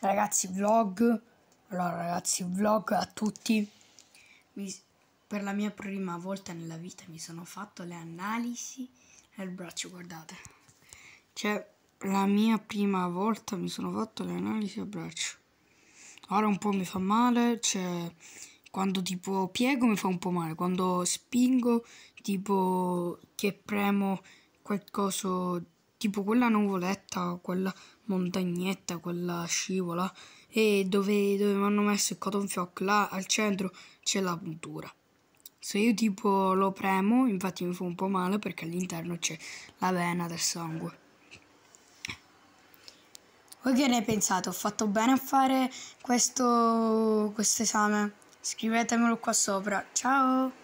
ragazzi vlog allora ragazzi vlog a tutti mi, per la mia prima volta nella vita mi sono fatto le analisi del braccio guardate cioè la mia prima volta mi sono fatto le analisi del braccio ora un po' mi fa male cioè quando tipo piego mi fa un po' male quando spingo tipo che premo qualcosa tipo quella nuvoletta, quella montagnetta, quella scivola e dove, dove mi hanno messo il cotton fioc, là al centro c'è la puntura. Se io tipo lo premo, infatti mi fa un po' male perché all'interno c'è la vena del sangue. Voi che ne pensate? Ho fatto bene a fare questo, questo esame? Scrivetemelo qua sopra. Ciao!